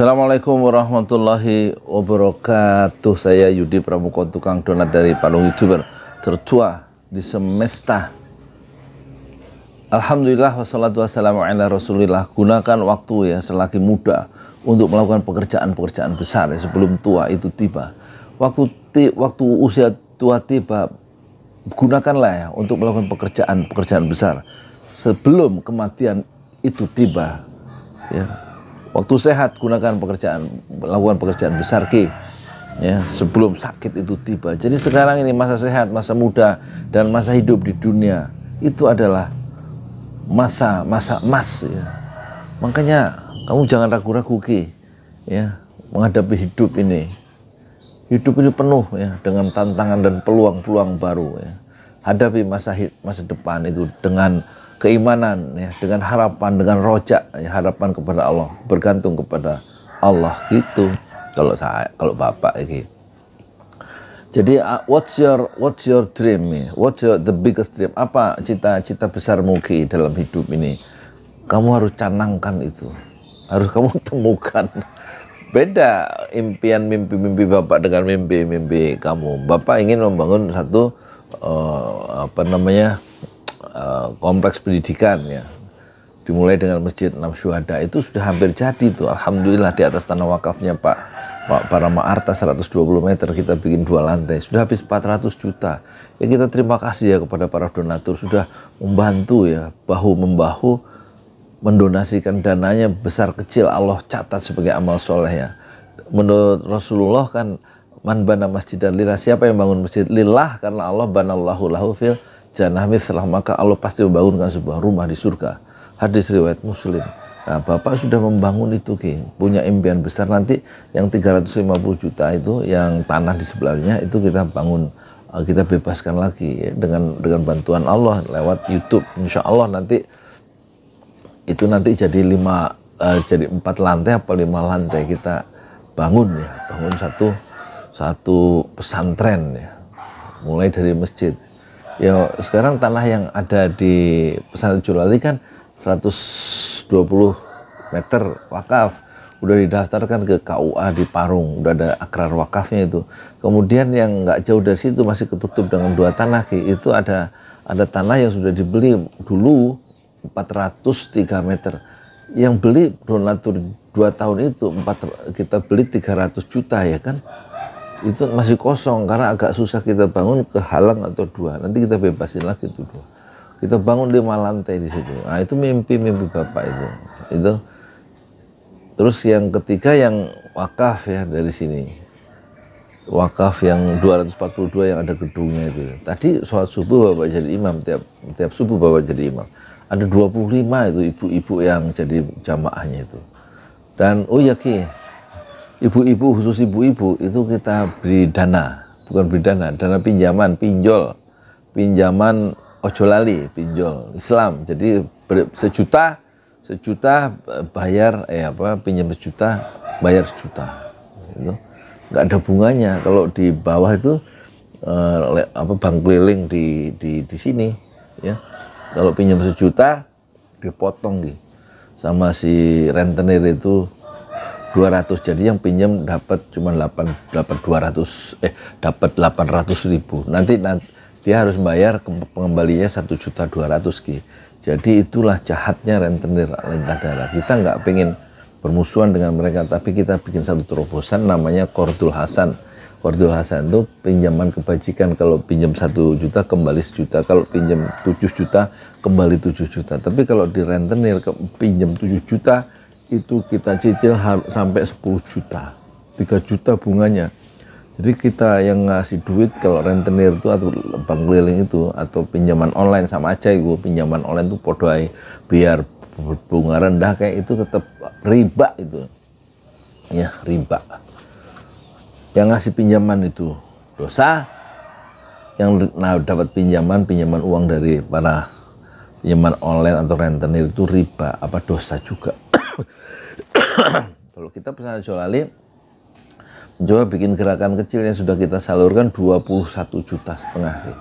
Assalamualaikum warahmatullahi wabarakatuh. Saya Yudi Pramuko tukang donat dari Palung Youtuber tertua di semesta. Alhamdulillah wassalatu wassalamu ala Rasulillah. Gunakan waktu ya selagi muda untuk melakukan pekerjaan-pekerjaan besar ya, sebelum tua itu tiba. Waktu waktu usia tua tiba gunakanlah ya untuk melakukan pekerjaan-pekerjaan besar sebelum kematian itu tiba. Ya Waktu sehat gunakan pekerjaan, lakukan pekerjaan besar Ki. Ya, sebelum sakit itu tiba. Jadi sekarang ini masa sehat, masa muda dan masa hidup di dunia itu adalah masa masa emas ya. Makanya kamu jangan ragu-ragu Ki ya menghadapi hidup ini. Hidup ini penuh ya dengan tantangan dan peluang-peluang baru ya. Hadapi masa masa depan itu dengan keimanan ya dengan harapan dengan rojak ya, harapan kepada Allah bergantung kepada Allah gitu kalau saya kalau bapak ya, gitu jadi uh, what's your what's your dream ya? what's your the biggest dream apa cita-cita besar mungkin dalam hidup ini kamu harus canangkan itu harus kamu temukan beda impian mimpi-mimpi bapak dengan mimpi-mimpi kamu bapak ingin membangun satu uh, apa namanya Eh, kompleks pendidikan ya dimulai dengan masjid enam syuhada itu sudah hampir jadi tuh alhamdulillah di atas tanah wakafnya Pak Pak para maarta 120 meter kita bikin dua lantai sudah habis 400 juta ya kita terima kasih ya kepada para donatur sudah membantu ya bahu membahu mendonasikan dananya besar kecil Allah catat sebagai amal soleh ya menurut Rasulullah kan man bana masjid dan lillah siapa yang bangun masjid lillah karena Allah banallahu lahu fil jannah setelah maka Allah pasti membangunkan sebuah rumah di surga hadis riwayat muslim nah, Bapak sudah membangun itu Ki punya impian besar nanti yang 350 juta itu yang tanah di sebelahnya itu kita bangun eh, kita bebaskan lagi ya, dengan dengan bantuan Allah lewat YouTube Insya Allah nanti itu nanti jadi lima uh, jadi empat lantai apa lima lantai kita bangun ya bangun satu satu pesantren ya mulai dari masjid ya sekarang tanah yang ada di pesantren Julali kan 120 meter wakaf udah didaftarkan ke KUA di Parung udah ada akrar wakafnya itu kemudian yang nggak jauh dari situ masih ketutup dengan dua tanah itu ada ada tanah yang sudah dibeli dulu 403 meter yang beli donatur dua tahun itu empat kita beli 300 juta ya kan itu masih kosong karena agak susah kita bangun kehalang atau dua nanti kita bebasin lagi itu dua kita bangun lima lantai di situ nah itu mimpi mimpi bapak itu itu terus yang ketiga yang wakaf ya dari sini wakaf yang 242 yang ada gedungnya itu tadi sholat subuh bapak jadi imam tiap tiap subuh bapak jadi imam ada 25 itu ibu-ibu yang jadi jamaahnya itu dan oh ya ki ibu-ibu khusus ibu-ibu itu kita beri dana bukan beri dana dana pinjaman pinjol pinjaman ojolali pinjol Islam jadi sejuta sejuta e, bayar eh apa pinjam sejuta bayar sejuta itu nggak ada bunganya kalau di bawah itu eh, apa bank keliling di di di sini ya kalau pinjam sejuta dipotong gitu sama si rentenir itu 200 jadi yang pinjam dapat cuma 8 dapat 200 eh dapat ratus ribu nanti, nanti dia harus bayar pengembalinya satu juta dua ratus ki jadi itulah jahatnya rentenir lintah darat kita nggak pengen permusuhan dengan mereka tapi kita bikin satu terobosan namanya kordul hasan kordul hasan itu pinjaman kebajikan kalau pinjam satu juta kembali sejuta kalau pinjam tujuh juta kembali tujuh juta tapi kalau di rentenir pinjam tujuh juta itu kita cicil sampai 10 juta 3 juta bunganya jadi kita yang ngasih duit kalau rentenir itu atau bank keliling itu atau pinjaman online sama aja gue pinjaman online itu podoai biar bunga rendah kayak itu tetap riba itu ya riba yang ngasih pinjaman itu dosa yang nah, dapat pinjaman pinjaman uang dari para pinjaman online atau rentenir itu riba apa dosa juga kalau kita pesan Jolali coba bikin gerakan kecil yang sudah kita salurkan 21 juta setengah ya.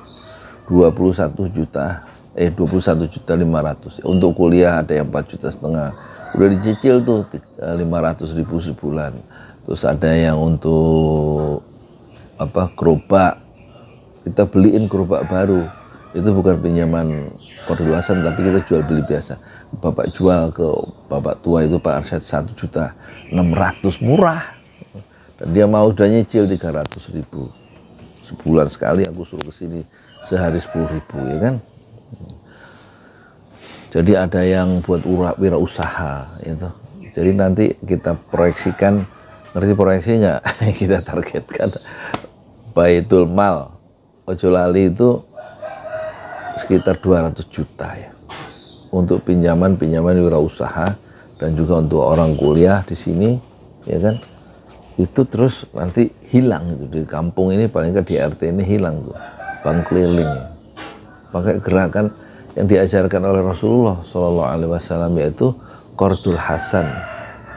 21 juta eh 21 juta 500 untuk kuliah ada yang 4 juta setengah udah dicicil tuh 500 eh, ribu sebulan terus ada yang untuk apa gerobak kita beliin gerobak baru itu bukan pinjaman kode tapi kita jual beli biasa bapak jual ke bapak tua itu Pak Arsyad satu juta enam ratus murah dan dia mau udah nyicil tiga ratus ribu sebulan sekali aku suruh ke sini sehari sepuluh ribu ya kan jadi ada yang buat wira usaha itu jadi nanti kita proyeksikan ngerti proyeksi nggak kita targetkan Baitul Mal ojolali itu sekitar 200 juta ya untuk pinjaman-pinjaman wirausaha dan juga untuk orang kuliah di sini ya kan itu terus nanti hilang itu di kampung ini paling ke di RT ini hilang tuh bank keliling pakai gerakan yang diajarkan oleh Rasulullah Shallallahu Alaihi Wasallam yaitu kordul Hasan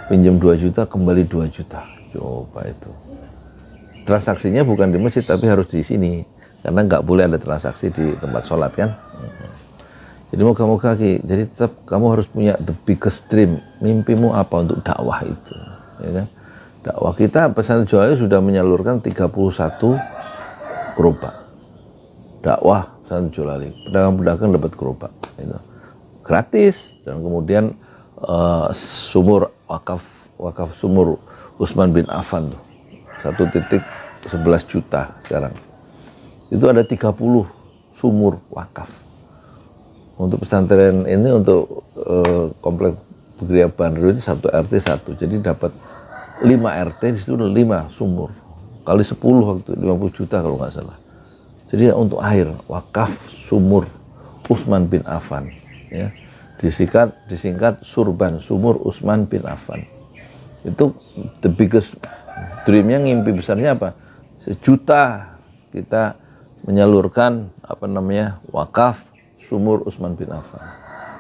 pinjam 2 juta kembali 2 juta coba itu transaksinya bukan di masjid tapi harus di sini karena nggak boleh ada transaksi di tempat sholat kan jadi moga-moga Ki, jadi tetap kamu harus punya the biggest dream. Mimpimu apa untuk dakwah itu? Ya kan? Dakwah kita pesan jualnya sudah menyalurkan 31 gerobak. Dakwah pesan jualali. Pedagang-pedagang dapat gerobak. itu Gratis. Dan kemudian uh, sumur wakaf wakaf sumur Usman bin Affan tuh. Satu titik 11 juta sekarang itu ada 30 sumur wakaf. Untuk pesantren ini untuk uh, komplek Bukriya Bandro itu satu RT satu, jadi dapat 5 RT di situ 5 sumur kali 10 waktu 50 juta kalau nggak salah. Jadi ya untuk air wakaf sumur Usman bin Affan ya disingkat disingkat Surban Sumur Usman bin Affan itu the biggest dreamnya ngimpi besarnya apa sejuta kita menyalurkan apa namanya wakaf sumur Usman bin Affan.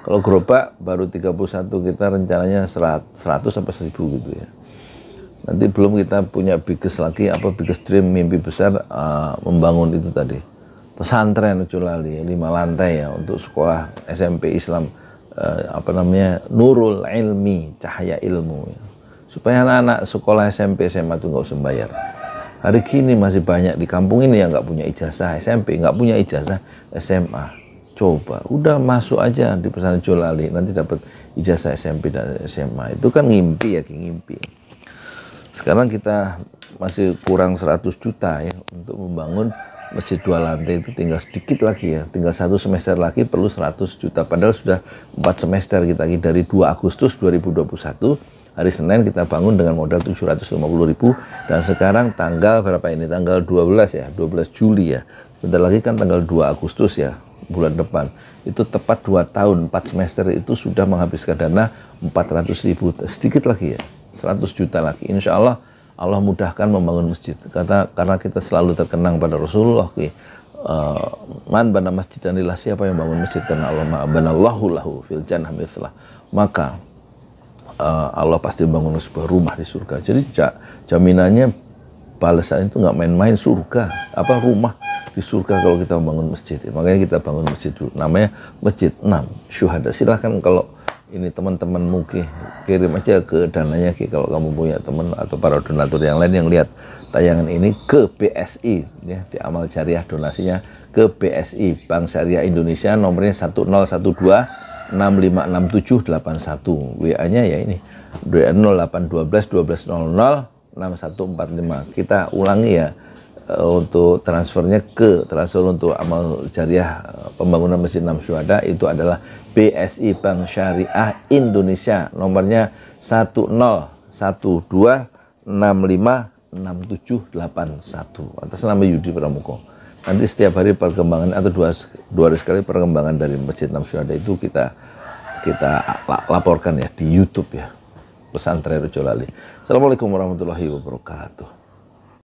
Kalau gerobak baru 31 kita rencananya 100 sampai 1000 gitu ya. Nanti belum kita punya biggest lagi apa biggest dream mimpi besar uh, membangun itu tadi. Pesantren Uculali ya, 5 lantai ya untuk sekolah SMP Islam uh, apa namanya Nurul Ilmi, cahaya ilmu ya. Supaya anak-anak sekolah SMP SMA itu nggak usah bayar. Hari kini masih banyak di kampung ini yang nggak punya ijazah SMP, nggak punya ijazah SMA. Coba, udah masuk aja di pesantren Jolali, nanti dapat ijazah SMP dan SMA. Itu kan ngimpi ya, ngimpi. Sekarang kita masih kurang 100 juta ya untuk membangun masjid dua lantai itu tinggal sedikit lagi ya tinggal satu semester lagi perlu 100 juta padahal sudah empat semester kita lagi dari 2 Agustus 2021 hari Senin kita bangun dengan modal 750 ribu dan sekarang tanggal berapa ini tanggal 12 ya 12 Juli ya bentar lagi kan tanggal 2 Agustus ya bulan depan itu tepat 2 tahun 4 semester itu sudah menghabiskan dana 400 ribu sedikit lagi ya 100 juta lagi Insya Allah Allah mudahkan membangun masjid karena karena kita selalu terkenang pada Rasulullah okay. Uh, eh, man bana dan lillah siapa yang bangun masjid karena Allah ma lahu lahu fil jannah mithlah maka Eh, Allah pasti bangun sebuah rumah di surga. Jadi jaminannya balasan itu nggak main-main surga, apa rumah di surga kalau kita bangun masjid. Ya, makanya kita bangun masjid dulu. Namanya Masjid 6 Syuhada. Silahkan kalau ini teman-teman mungkin kirim aja ke dananya Ki kalau kamu punya teman atau para donatur yang lain yang lihat tayangan ini ke BSI ya di amal jariah donasinya ke BSI Bank Syariah Indonesia nomornya 1012 656781 WA-nya ya ini 0812 1200 6145 kita ulangi ya eh, untuk transfernya ke transfer untuk amal jariah eh, pembangunan mesin 6 Syuhada itu adalah BSI Bank Syariah Indonesia nomornya 6781 atas nama Yudi Pramuko nanti setiap hari perkembangan atau dua, dua hari sekali perkembangan dari Masjid Nam Syuhada itu kita kita laporkan ya di YouTube ya pesantren Rojolali. Assalamualaikum warahmatullahi wabarakatuh.